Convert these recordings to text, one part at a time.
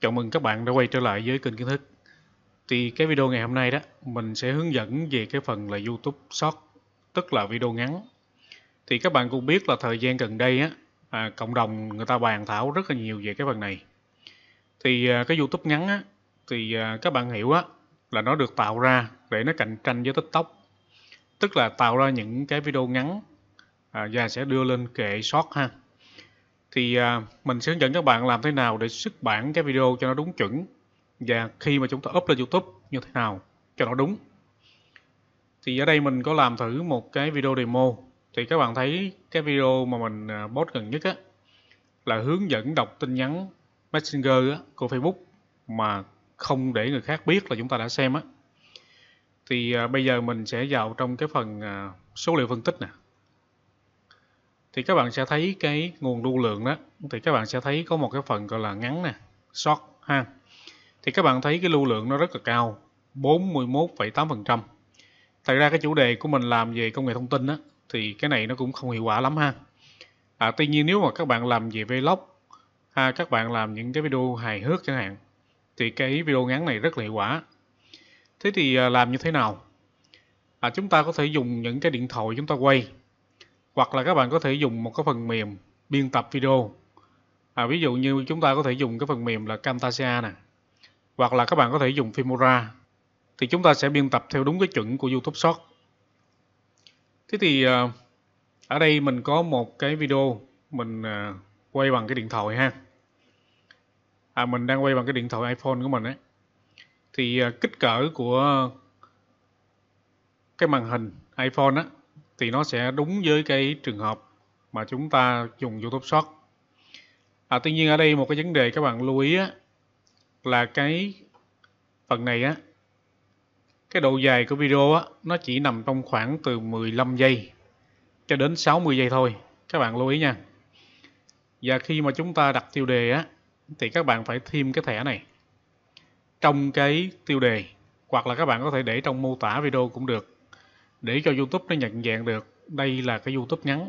Chào mừng các bạn đã quay trở lại với kênh kiến thức Thì cái video ngày hôm nay đó Mình sẽ hướng dẫn về cái phần là YouTube Short Tức là video ngắn Thì các bạn cũng biết là thời gian gần đây á à, Cộng đồng người ta bàn thảo rất là nhiều về cái phần này Thì à, cái YouTube ngắn á Thì à, các bạn hiểu á Là nó được tạo ra để nó cạnh tranh với TikTok tức là tạo ra những cái video ngắn à, và sẽ đưa lên kệ short ha thì à, mình sẽ hướng dẫn các bạn làm thế nào để xuất bản cái video cho nó đúng chuẩn và khi mà chúng ta up lên YouTube như thế nào cho nó đúng thì ở đây mình có làm thử một cái video demo thì các bạn thấy cái video mà mình à, post gần nhất á là hướng dẫn đọc tin nhắn Messenger á, của Facebook mà không để người khác biết là chúng ta đã xem á thì à, bây giờ mình sẽ vào trong cái phần à, số liệu phân tích nè thì các bạn sẽ thấy cái nguồn lưu lượng đó thì các bạn sẽ thấy có một cái phần gọi là ngắn nè short ha thì các bạn thấy cái lưu lượng nó rất là cao 41,8% thật ra cái chủ đề của mình làm về công nghệ thông tin đó, thì cái này nó cũng không hiệu quả lắm ha à, tuy nhiên nếu mà các bạn làm về vlog ha, à, các bạn làm những cái video hài hước chẳng hạn thì cái video ngắn này rất là hiệu quả thế thì à, làm như thế nào à, chúng ta có thể dùng những cái điện thoại chúng ta quay hoặc là các bạn có thể dùng một cái phần mềm biên tập video à, ví dụ như chúng ta có thể dùng cái phần mềm là Camtasia nè hoặc là các bạn có thể dùng Filmora thì chúng ta sẽ biên tập theo đúng cái chuẩn của YouTube Short thế thì à, ở đây mình có một cái video mình à, quay bằng cái điện thoại ha à, mình đang quay bằng cái điện thoại iPhone của mình ấy thì à, kích cỡ của cái màn hình iPhone á thì nó sẽ đúng với cái trường hợp mà chúng ta dùng YouTube Short. À, tuy nhiên ở đây một cái vấn đề các bạn lưu ý á, là cái phần này á cái độ dài của video á nó chỉ nằm trong khoảng từ 15 giây cho đến 60 giây thôi các bạn lưu ý nha và khi mà chúng ta đặt tiêu đề á thì các bạn phải thêm cái thẻ này trong cái tiêu đề hoặc là các bạn có thể để trong mô tả video cũng được để cho YouTube nó nhận dạng được đây là cái YouTube ngắn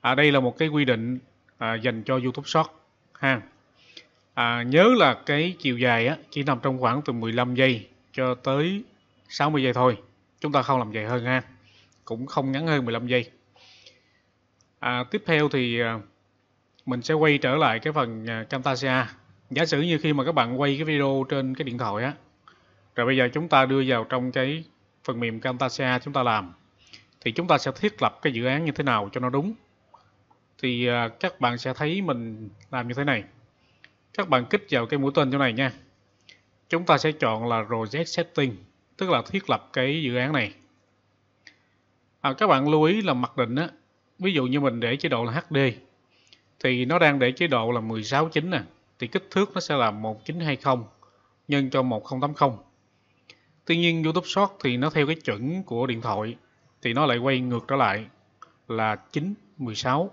à, đây là một cái quy định à, dành cho YouTube Short ha à, nhớ là cái chiều dài á, chỉ nằm trong khoảng từ 15 giây cho tới 60 giây thôi chúng ta không làm dài hơn ha cũng không ngắn hơn 15 giây à, tiếp theo thì à, mình sẽ quay trở lại cái phần à, Camtasia giả sử như khi mà các bạn quay cái video trên cái điện thoại á rồi bây giờ chúng ta đưa vào trong cái phần mềm Camtasia chúng ta làm thì chúng ta sẽ thiết lập cái dự án như thế nào cho nó đúng thì à, các bạn sẽ thấy mình làm như thế này các bạn kích vào cái mũi tên chỗ này nha chúng ta sẽ chọn là project setting tức là thiết lập cái dự án này à, các bạn lưu ý là mặc định á ví dụ như mình để chế độ là HD thì nó đang để chế độ là 16 9 nè thì kích thước nó sẽ là 1920 nhân cho 1080 tuy nhiên YouTube Short thì nó theo cái chuẩn của điện thoại thì nó lại quay ngược trở lại là 916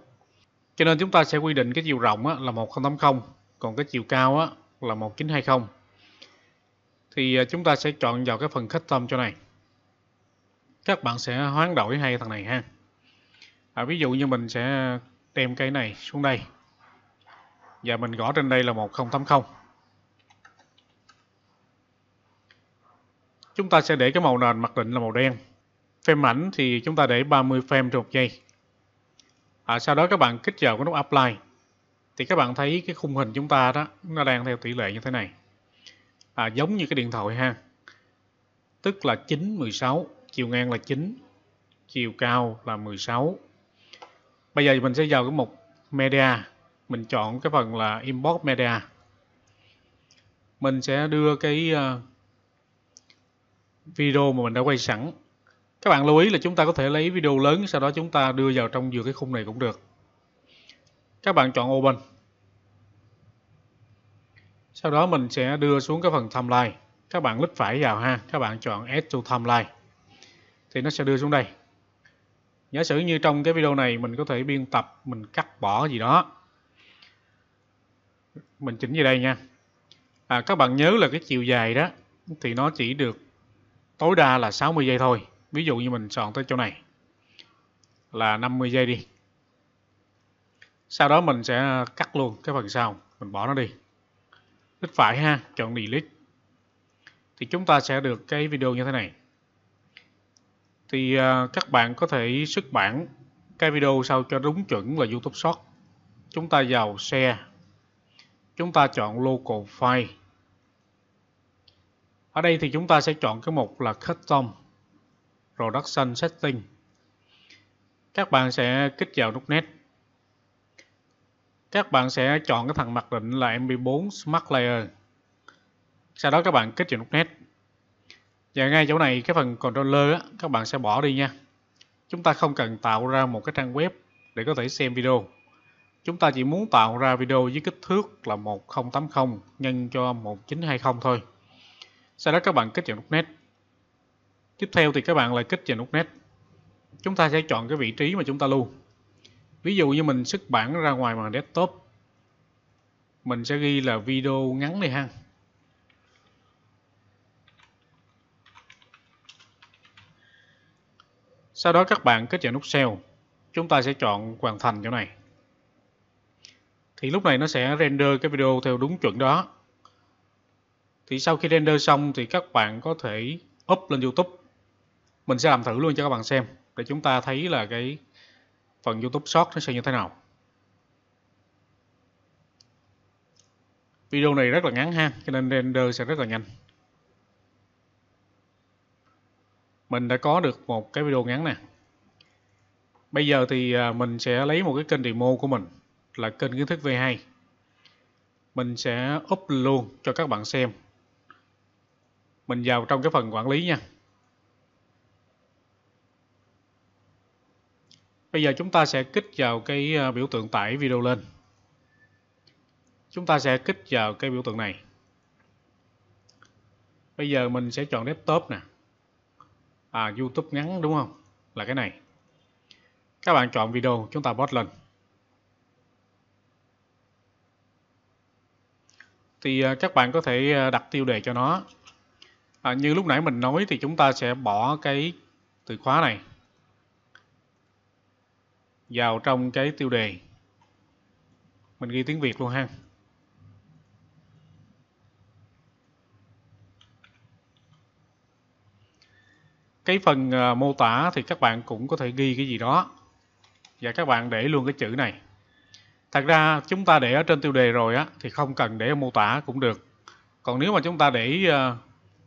cho nên chúng ta sẽ quy định cái chiều rộng á, là 1080 còn cái chiều cao á, là 1920 thì à, chúng ta sẽ chọn vào cái phần custom cho này các bạn sẽ hoán đổi hai thằng này ha à, ví dụ như mình sẽ đem cái này xuống đây và mình gõ trên đây là 1080 chúng ta sẽ để cái màu nền mặc định là màu đen frame ảnh thì chúng ta để 30 frame trên một giây à, sau đó các bạn kích vào cái nút apply thì các bạn thấy cái khung hình chúng ta đó nó đang theo tỷ lệ như thế này à, giống như cái điện thoại ha tức là 9 16 chiều ngang là 9 chiều cao là 16 bây giờ mình sẽ vào cái mục media mình chọn cái phần là import media mình sẽ đưa cái ờ, video mà mình đã quay sẵn các bạn lưu ý là chúng ta có thể lấy video lớn sau đó chúng ta đưa vào trong vừa cái khung này cũng được các bạn chọn open sau đó mình sẽ đưa xuống cái phần timeline các bạn lít phải vào ha các bạn chọn add to timeline thì nó sẽ đưa xuống đây giả sử như trong cái video này mình có thể biên tập mình cắt bỏ gì đó mình chỉnh về đây nha à, các bạn nhớ là cái chiều dài đó thì nó chỉ được tối đa là 60 giây thôi ví dụ như mình chọn tới chỗ này là 50 giây đi sau đó mình sẽ cắt luôn cái phần sau mình bỏ nó đi click phải ha chọn delete thì chúng ta sẽ được cái video như thế này thì uh, các bạn có thể xuất bản cái video sau cho đúng chuẩn là YouTube Short chúng ta vào share chúng ta chọn local file ở đây thì chúng ta sẽ chọn cái mục là custom production setting các bạn sẽ kích vào nút nét các bạn sẽ chọn cái thằng mặc định là mp4 smart layer sau đó các bạn kích vào nút nét và ngay chỗ này cái phần controller á, các bạn sẽ bỏ đi nha chúng ta không cần tạo ra một cái trang web để có thể xem video Chúng ta chỉ muốn tạo ra video với kích thước là 1080 nhân cho 1920 thôi. Sau đó các bạn kích chọn nút Net. Tiếp theo thì các bạn lại kích chọn nút Net. Chúng ta sẽ chọn cái vị trí mà chúng ta lưu. Ví dụ như mình xuất bản ra ngoài màn desktop. Mình sẽ ghi là video ngắn này ha. Sau đó các bạn kích chọn nút Save. Chúng ta sẽ chọn hoàn thành chỗ này thì lúc này nó sẽ render cái video theo đúng chuẩn đó thì sau khi render xong thì các bạn có thể up lên YouTube mình sẽ làm thử luôn cho các bạn xem để chúng ta thấy là cái phần YouTube Short nó sẽ như thế nào video này rất là ngắn ha cho nên render sẽ rất là nhanh mình đã có được một cái video ngắn nè bây giờ thì à, mình sẽ lấy một cái kênh demo của mình là kênh kiến thức V2 mình sẽ up luôn cho các bạn xem mình vào trong cái phần quản lý nha bây giờ chúng ta sẽ kích vào cái à, biểu tượng tải video lên chúng ta sẽ kích vào cái biểu tượng này bây giờ mình sẽ chọn desktop nè à youtube ngắn đúng không là cái này các bạn chọn video chúng ta post lên thì à, các bạn có thể à, đặt tiêu đề cho nó à, như lúc nãy mình nói thì chúng ta sẽ bỏ cái từ khóa này vào trong cái tiêu đề mình ghi tiếng Việt luôn ha cái phần à, mô tả thì các bạn cũng có thể ghi cái gì đó và các bạn để luôn cái chữ này thật ra chúng ta để ở trên tiêu đề rồi á thì không cần để ở mô tả cũng được còn nếu mà chúng ta để ờ,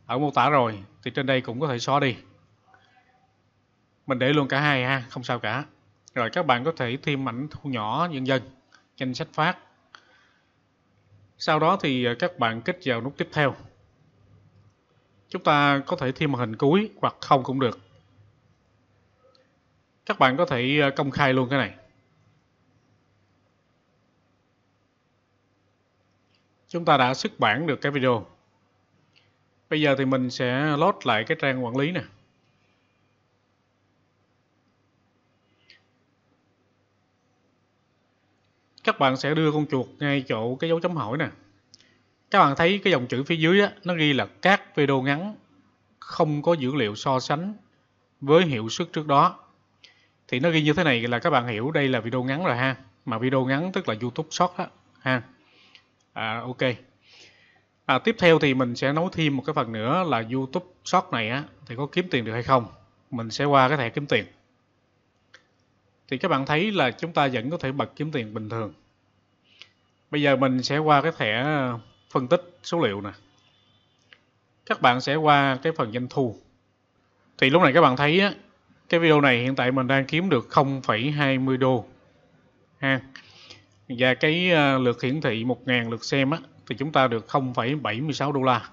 ở mô tả rồi thì trên đây cũng có thể xóa đi mình để luôn cả hai ha không sao cả rồi các bạn có thể thêm ảnh thu nhỏ dần dần danh sách phát sau đó thì ờ, các bạn kích vào nút tiếp theo chúng ta có thể thêm màn hình cuối hoặc không cũng được các bạn có thể ờ, công khai luôn cái này Chúng ta đã xuất bản được cái video. Bây giờ thì mình sẽ load lại cái trang quản lý nè. Các bạn sẽ đưa con chuột ngay chỗ cái dấu chấm hỏi nè. Các bạn thấy cái dòng chữ phía dưới á, nó ghi là các video ngắn không có dữ liệu so sánh với hiệu suất trước đó. Thì nó ghi như thế này là các bạn hiểu đây là video ngắn rồi ha. Mà video ngắn tức là YouTube Short đó ha à, ok à, tiếp theo thì mình sẽ nói thêm một cái phần nữa là YouTube Short này á thì có kiếm tiền được hay không mình sẽ qua cái thẻ kiếm tiền thì các bạn thấy là chúng ta vẫn có thể bật kiếm tiền bình thường bây giờ mình sẽ qua cái thẻ ờ, phân tích số liệu nè các bạn sẽ qua cái phần doanh thu thì lúc này các bạn thấy á, cái video này hiện tại mình đang kiếm được 0,20 đô ha và cái à, lượt hiển thị 1.000 lượt xem á, thì chúng ta được 0,76 đô la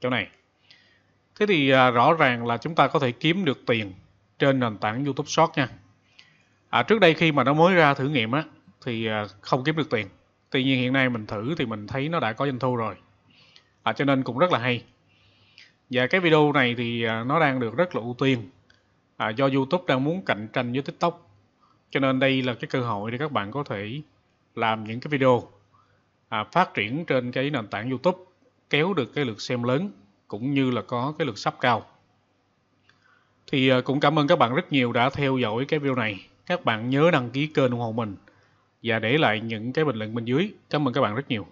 chỗ này thế thì à, rõ ràng là chúng ta có thể kiếm được tiền trên nền tảng YouTube Short nha à, trước đây khi mà nó mới ra thử nghiệm á thì à, không kiếm được tiền tuy nhiên hiện nay mình thử thì mình thấy nó đã có doanh thu rồi à, cho nên cũng rất là hay và cái video này thì nó đang được rất là ưu tiên à, do YouTube đang muốn cạnh tranh với TikTok cho nên đây là cái cơ hội để các bạn có thể làm những cái video à, phát triển trên cái nền tảng YouTube kéo được cái lượt xem lớn cũng như là có cái lượt sắp cao. Thì à, cũng cảm ơn các bạn rất nhiều đã theo dõi cái video này. Các bạn nhớ đăng ký kênh ủng hộ mình và để lại những cái bình luận bên dưới. Cảm ơn các bạn rất nhiều.